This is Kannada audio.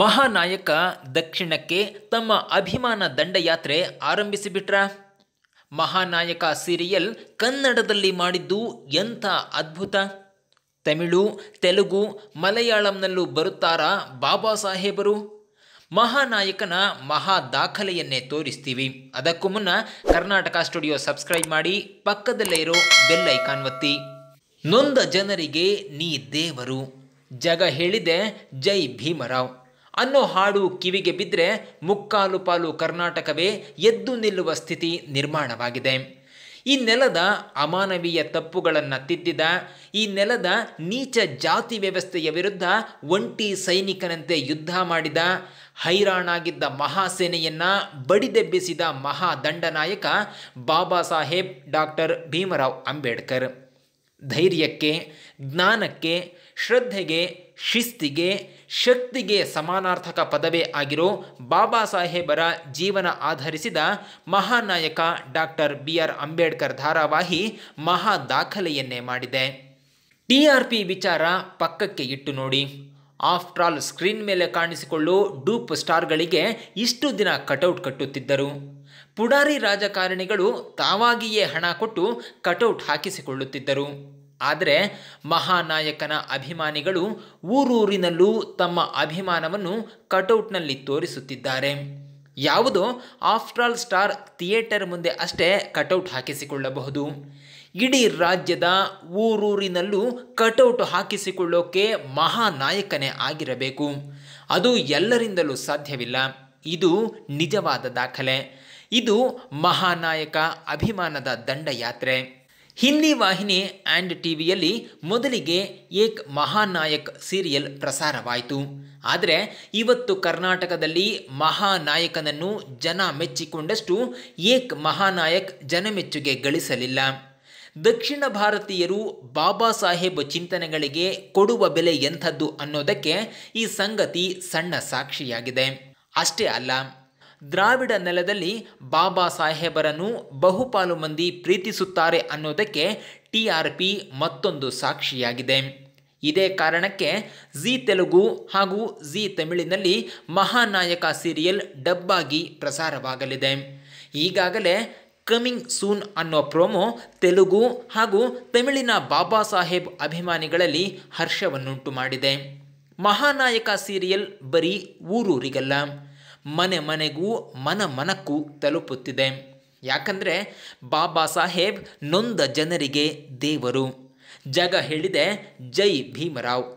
ಮಹಾನಾಯಕ ದಕ್ಷಿಣಕ್ಕೆ ತಮ್ಮ ಅಭಿಮಾನ ದಂಡಯಾತ್ರೆ ಆರಂಭಿಸಿಬಿಟ್ರ ಮಹಾನಾಯಕ ಸೀರಿಯಲ್ ಕನ್ನಡದಲ್ಲಿ ಮಾಡಿದ್ದು ಎಂಥ ಅದ್ಭುತ ತಮಿಳು ತೆಲುಗು ಮಲಯಾಳಂನಲ್ಲೂ ಬರುತ್ತಾರಾ ಬಾಬಾ ಸಾಹೇಬರು ಮಹಾನಾಯಕನ ಮಹಾ ದಾಖಲೆಯನ್ನೇ ತೋರಿಸ್ತೀವಿ ಅದಕ್ಕೂ ಮುನ್ನ ಕರ್ನಾಟಕ ಸ್ಟುಡಿಯೋ ಸಬ್ಸ್ಕ್ರೈಬ್ ಮಾಡಿ ಪಕ್ಕದಲ್ಲೇ ಇರೋ ಬೆಲ್ ಐಕಾನ್ ಒತ್ತಿ ನೊಂದ ಜನರಿಗೆ ನೀ ದೇವರು ಜಗ ಹೇಳಿದೆ ಜೈ ಭೀಮರಾವ್ ಅನ್ನೋ ಹಾಡು ಕಿವಿಗೆ ಬಿದ್ದರೆ ಮುಕ್ಕಾಲು ಪಾಲು ಕರ್ನಾಟಕವೇ ಎದ್ದು ನಿಲ್ಲುವ ಸ್ಥಿತಿ ನಿರ್ಮಾಣವಾಗಿದೆ ಈ ನೆಲದ ಅಮಾನವೀಯ ತಪ್ಪುಗಳನ್ನು ತಿದ್ದಿದ ಈ ನೆಲದ ನೀಚ ಜಾತಿ ವ್ಯವಸ್ಥೆಯ ವಿರುದ್ಧ ಒಂಟಿ ಸೈನಿಕನಂತೆ ಯುದ್ಧ ಮಾಡಿದ ಹೈರಾಣಾಗಿದ್ದ ಮಹಾಸೇನೆಯನ್ನು ಬಡಿದೆಬ್ಬಿಸಿದ ಮಹಾದಂಡನಾಯಕ ಬಾಬಾ ಸಾಹೇಬ್ ಡಾಕ್ಟರ್ ಭೀಮರಾವ್ ಅಂಬೇಡ್ಕರ್ ಧೈರ್ಯಕ್ಕೆ ಜ್ಞಾನಕ್ಕೆ ಶ್ರದ್ಧೆಗೆ ಶಿಸ್ತಿಗೆ ಶಕ್ತಿಗೆ ಸಮಾನಾರ್ಥಕ ಪದವೇ ಆಗಿರೋ ಬಾಬಾ ಸಾಹೇಬರ ಜೀವನ ಆಧರಿಸಿದ Mahanayaka doctor B R Ambedkar ಧಾರಾವಾಹಿ ಮಹಾ ದಾಖಲೆಯನ್ನೇ ಮಾಡಿದೆ ಟಿ ಆರ್ ಪಿ ವಿಚಾರ ಪಕ್ಕಕ್ಕೆ ಇಟ್ಟು ನೋಡಿ ಆಫ್ಟರ್ ಆಲ್ ಸ್ಕ್ರೀನ್ ಮೇಲೆ ಕಾಣಿಸಿಕೊಳ್ಳು ಡೂಪ್ ಸ್ಟಾರ್ಗಳಿಗೆ ಇಷ್ಟು ದಿನ ಕಟೌಟ್ ಕಟ್ಟುತ್ತಿದ್ದರು ಪುಡಾರಿ ರಾಜಕಾರಣಿಗಳು ತಾವಾಗಿಯೇ ಹಣ ಕೊಟ್ಟು ಕಟೌಟ್ ಹಾಕಿಸಿಕೊಳ್ಳುತ್ತಿದ್ದರು ಆದರೆ ಮಹಾನಾಯಕನ ಅಭಿಮಾನಿಗಳು ಊರೂರಿನಲ್ಲೂ ತಮ್ಮ ಅಭಿಮಾನವನ್ನು ಕಟೌಟ್ನಲ್ಲಿ ತೋರಿಸುತ್ತಿದ್ದಾರೆ ಯಾವುದೋ ಆಫ್ಟರ್ ಆಲ್ ಸ್ಟಾರ್ ಥಿಯೇಟರ್ ಮುಂದೆ ಅಷ್ಟೇ ಕಟೌಟ್ ಹಾಕಿಸಿಕೊಳ್ಳಬಹುದು ಇಡೀ ರಾಜ್ಯದ ಊರೂರಿನಲ್ಲೂ ಕಟೌಟ್ ಹಾಕಿಸಿಕೊಳ್ಳೋಕೆ ಮಹಾನಾಯಕನೇ ಆಗಿರಬೇಕು ಅದು ಎಲ್ಲರಿಂದಲೂ ಸಾಧ್ಯವಿಲ್ಲ ಇದು ನಿಜವಾದ ದಾಖಲೆ ಇದು ಮಹಾನಾಯಕ ಅಭಿಮಾನದ ದಂಡಯಾತ್ರೆ ಹಿಂದಿ ವಾಹಿನಿ ಆ್ಯಂಡ್ ಟಿ ವಿಯಲ್ಲಿ ಮೊದಲಿಗೆ ಏಕ್ ಮಹಾನಾಯಕ್ ಸೀರಿಯಲ್ ಪ್ರಸಾರವಾಯಿತು ಆದರೆ ಇವತ್ತು ಕರ್ನಾಟಕದಲ್ಲಿ ಮಹಾನಾಯಕನನ್ನು ಜನ ಮೆಚ್ಚಿಕೊಂಡಷ್ಟು ಏಕ್ ಮಹಾನಾಯಕ್ ಜನಮೆಚ್ಚುಗೆ ಗಳಿಸಲಿಲ್ಲ ದಕ್ಷಿಣ ಭಾರತೀಯರು ಬಾಬಾ ಸಾಹೇಬ್ ಚಿಂತನೆಗಳಿಗೆ ಕೊಡುವ ಬೆಲೆ ಎಂಥದ್ದು ಅನ್ನೋದಕ್ಕೆ ಈ ಸಂಗತಿ ಸಣ್ಣ ಸಾಕ್ಷಿಯಾಗಿದೆ ಅಷ್ಟೇ ಅಲ್ಲ ದ್ರಾವಿಡ ನೆಲದಲ್ಲಿ ಬಾಬಾ ಸಾಹೇಬರನ್ನು ಬಹುಪಾಲು ಮಂದಿ ಪ್ರೀತಿಸುತ್ತಾರೆ ಅನ್ನೋದಕ್ಕೆ ಟಿ ಆರ್ ಪಿ ಮತ್ತೊಂದು ಸಾಕ್ಷಿಯಾಗಿದೆ ಇದೇ ಕಾರಣಕ್ಕೆ ಜಿ ತೆಲುಗು ಹಾಗೂ ಜಿ ತಮಿಳಿನಲ್ಲಿ ಮಹಾನಾಯಕ ಸೀರಿಯಲ್ ಡಬ್ಬಾಗಿ ಪ್ರಸಾರವಾಗಲಿದೆ ಈಗಾಗಲೇ ಕಮಿಂಗ್ ಸೂನ್ ಅನ್ನೋ ಪ್ರೋಮೋ ತೆಲುಗು ಹಾಗೂ ತಮಿಳಿನ ಬಾಬಾ ಸಾಹೇಬ್ ಅಭಿಮಾನಿಗಳಲ್ಲಿ ಹರ್ಷವನ್ನುಂಟು ಮಾಡಿದೆ ಮಹಾನಾಯಕ ಸೀರಿಯಲ್ ಬರೀ ಊರೂರಿಗಲ್ಲ ಮನೆ ಮನೆಗೂ ಮನ ಮನಕ್ಕೂ ತಲುಪುತ್ತಿದೆ ಯಾಕಂದರೆ ಬಾಬಾ ಸಾಹೇಬ್ ನೊಂದ ಜನರಿಗೆ ದೇವರು ಜಗ ಹೇಳಿದೆ ಜೈ ಭೀಮರಾವ್